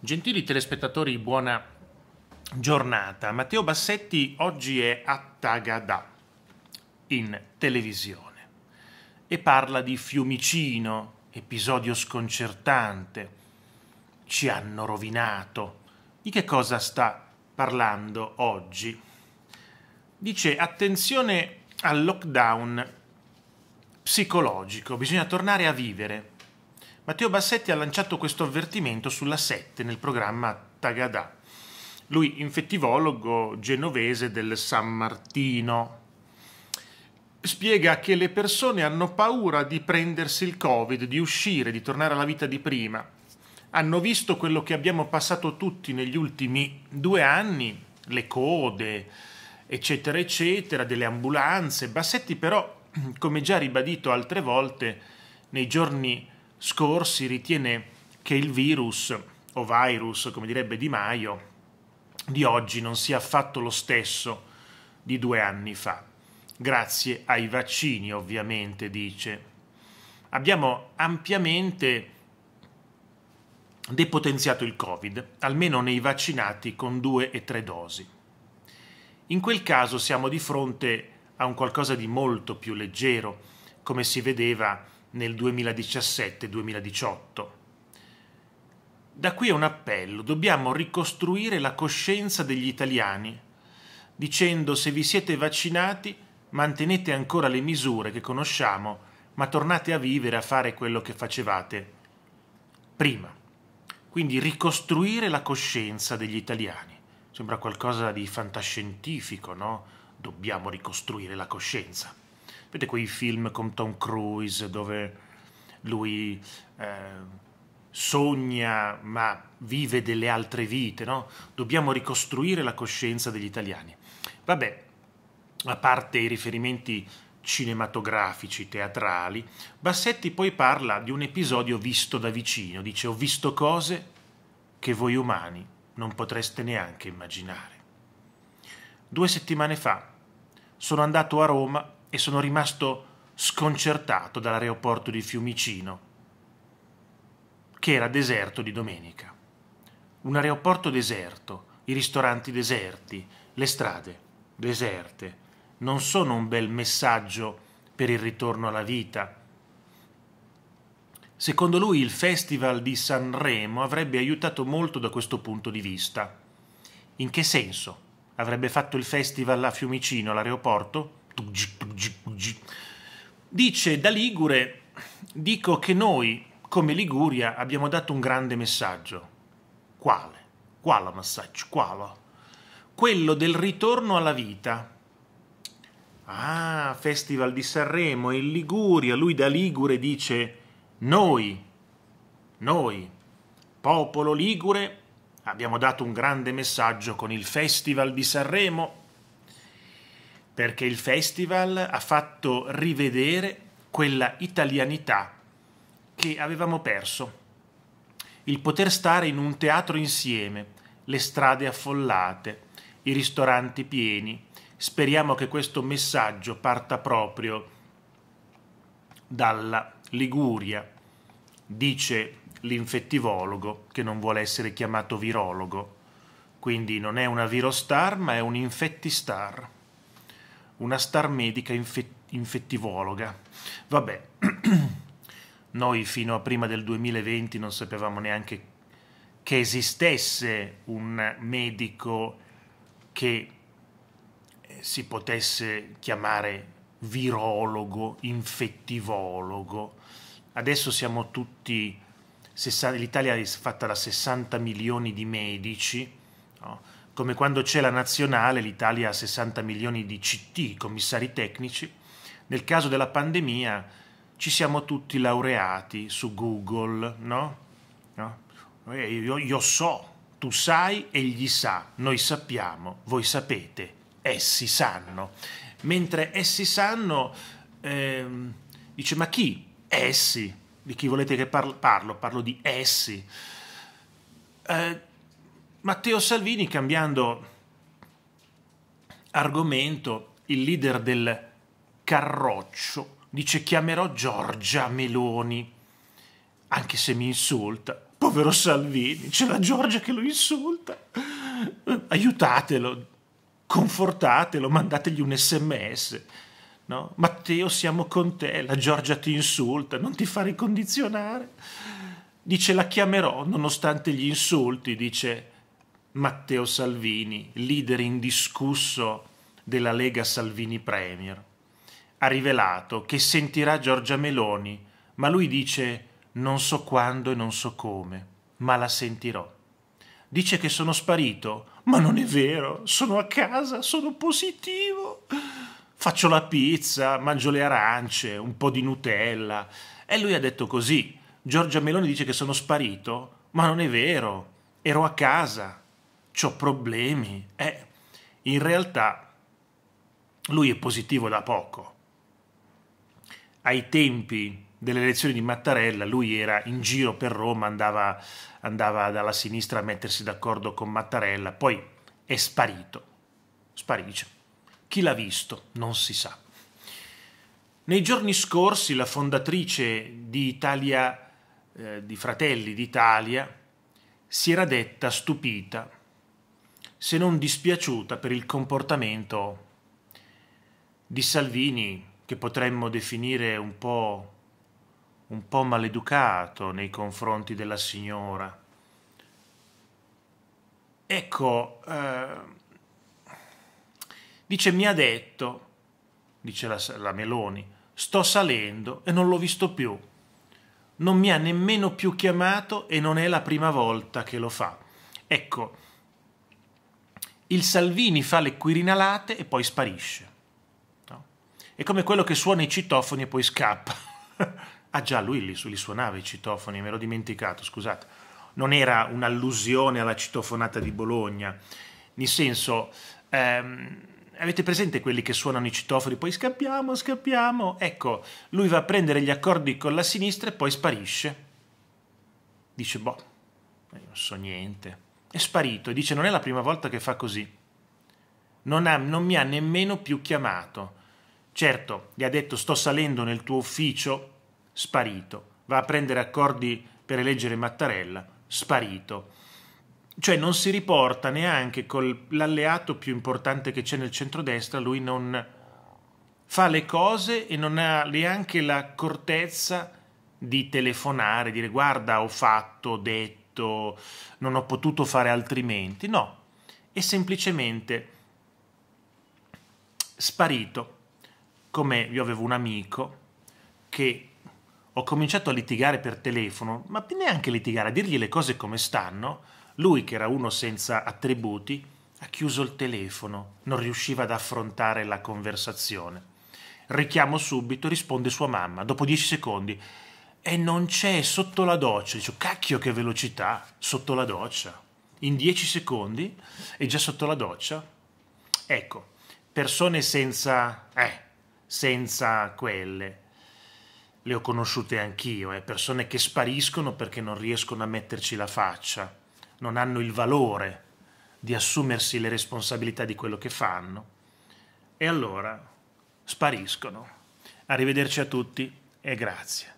Gentili telespettatori, buona giornata. Matteo Bassetti oggi è a Tagadà in televisione e parla di Fiumicino, episodio sconcertante. Ci hanno rovinato. Di che cosa sta parlando oggi? Dice attenzione al lockdown psicologico, bisogna tornare a vivere Matteo Bassetti ha lanciato questo avvertimento sulla 7 nel programma Tagadà. Lui, infettivologo genovese del San Martino, spiega che le persone hanno paura di prendersi il Covid, di uscire, di tornare alla vita di prima. Hanno visto quello che abbiamo passato tutti negli ultimi due anni, le code, eccetera, eccetera, delle ambulanze. Bassetti però, come già ribadito altre volte, nei giorni scorsi ritiene che il virus, o virus come direbbe Di Maio, di oggi non sia affatto lo stesso di due anni fa. Grazie ai vaccini, ovviamente, dice. Abbiamo ampiamente depotenziato il Covid, almeno nei vaccinati con due e tre dosi. In quel caso siamo di fronte a un qualcosa di molto più leggero, come si vedeva nel 2017-2018. Da qui è un appello, dobbiamo ricostruire la coscienza degli italiani, dicendo se vi siete vaccinati mantenete ancora le misure che conosciamo, ma tornate a vivere, a fare quello che facevate prima. Quindi ricostruire la coscienza degli italiani. Sembra qualcosa di fantascientifico, no? Dobbiamo ricostruire la coscienza. Vedete quei film con Tom Cruise dove lui eh, sogna ma vive delle altre vite, no? Dobbiamo ricostruire la coscienza degli italiani. Vabbè, a parte i riferimenti cinematografici, teatrali, Bassetti poi parla di un episodio visto da vicino, dice ho visto cose che voi umani non potreste neanche immaginare. Due settimane fa sono andato a Roma e sono rimasto sconcertato dall'aeroporto di Fiumicino, che era deserto di domenica. Un aeroporto deserto, i ristoranti deserti, le strade deserte, non sono un bel messaggio per il ritorno alla vita. Secondo lui il Festival di Sanremo avrebbe aiutato molto da questo punto di vista. In che senso? Avrebbe fatto il festival a Fiumicino, all'aeroporto? Dice da Ligure, dico che noi, come Liguria, abbiamo dato un grande messaggio. Quale? Quale messaggio? Quale? Quello del ritorno alla vita. Ah, Festival di Sanremo in Liguria, lui da Ligure dice noi, noi, popolo Ligure, abbiamo dato un grande messaggio con il Festival di Sanremo perché il festival ha fatto rivedere quella italianità che avevamo perso. Il poter stare in un teatro insieme, le strade affollate, i ristoranti pieni. Speriamo che questo messaggio parta proprio dalla Liguria, dice l'infettivologo che non vuole essere chiamato virologo. Quindi non è una virostar ma è un infettistar una star medica infet- infettivologa. Vabbè, noi fino a prima del 2020 non sapevamo neanche che esistesse un medico che eh, si potesse chiamare virologo, infettivologo. Adesso siamo tutti, l'Italia è fatta da 60 milioni di medici, no? come quando c'è la nazionale, l'Italia ha 60 milioni di CT, commissari tecnici, nel caso della pandemia ci siamo tutti laureati su Google, no? no? Eh, io, io so, tu sai, egli sa, noi sappiamo, voi sapete, essi sanno. Mentre essi sanno, eh, dice, ma chi? Essi. Di chi volete che parlo? Parlo, parlo di essi. Eh, Matteo Salvini cambiando argomento, il leader del Carroccio dice chiamerò Giorgia Meloni, anche se mi insulta. Povero Salvini, c'è la Giorgia che lo insulta. Aiutatelo, confortatelo, mandategli un sms. No? Matteo, siamo con te, la Giorgia ti insulta, non ti fa ricondizionare. Dice la chiamerò nonostante gli insulti, dice Matteo Salvini, leader indiscusso della Lega Salvini Premier. Ha rivelato che sentirà Giorgia Meloni, ma lui dice non so quando e non so come, ma la sentirò. Dice che sono sparito, ma non è vero, sono a casa, sono positivo. Faccio la pizza, mangio le arance, un po' di Nutella. E lui ha detto così. Giorgia Meloni dice che sono sparito, ma non è vero, ero a casa ho problemi. Eh, in realtà lui è positivo da poco. Ai tempi delle elezioni di Mattarella lui era in giro per Roma, andava, andava dalla sinistra a mettersi d'accordo con Mattarella, poi è sparito, sparisce. Chi l'ha visto non si sa. Nei giorni scorsi la fondatrice di Italia, eh, di Fratelli d'Italia, si era detta stupita se non dispiaciuta per il comportamento di Salvini, che potremmo definire un po', un po maleducato nei confronti della signora. Ecco, eh, dice mi ha detto, dice la, la Meloni, sto salendo e non l'ho visto più. Non mi ha nemmeno più chiamato e non è la prima volta che lo fa. Ecco, il Salvini fa le quirinalate e poi sparisce. No? È come quello che suona i citofoni e poi scappa. ah già, lui li, li suonava i citofoni, me l'ho dimenticato, scusate. Non era un'allusione alla citofonata di Bologna. Nel senso, ehm, avete presente quelli che suonano i citofoni, e poi scappiamo, scappiamo? Ecco, lui va a prendere gli accordi con la sinistra e poi sparisce. Dice, boh, io non so niente è sparito e dice non è la prima volta che fa così. Non, ha, non mi ha nemmeno più chiamato. Certo, gli ha detto sto salendo nel tuo ufficio, sparito. Va a prendere accordi per eleggere Mattarella, sparito. Cioè non si riporta neanche con l'alleato più importante che c'è nel centrodestra, lui non fa le cose e non ha neanche l'accortezza di telefonare, dire guarda ho fatto, ho detto scritto, non ho potuto fare altrimenti, no, è semplicemente sparito, come io avevo un amico che ho cominciato a litigare per telefono, ma neanche litigare, a dirgli le cose come stanno, lui che era uno senza attributi, ha chiuso il telefono, non riusciva ad affrontare la conversazione. Richiamo subito, risponde sua mamma, dopo dieci secondi e non c'è sotto la doccia. Dico, cacchio che velocità sotto la doccia. In 10 secondi è già sotto la doccia. Ecco, persone senza... eh, senza quelle. Le ho conosciute anch'io, eh, persone che spariscono perché non riescono a metterci la faccia, non hanno il valore di assumersi le responsabilità di quello che fanno. E allora spariscono. Arrivederci a tutti e grazie.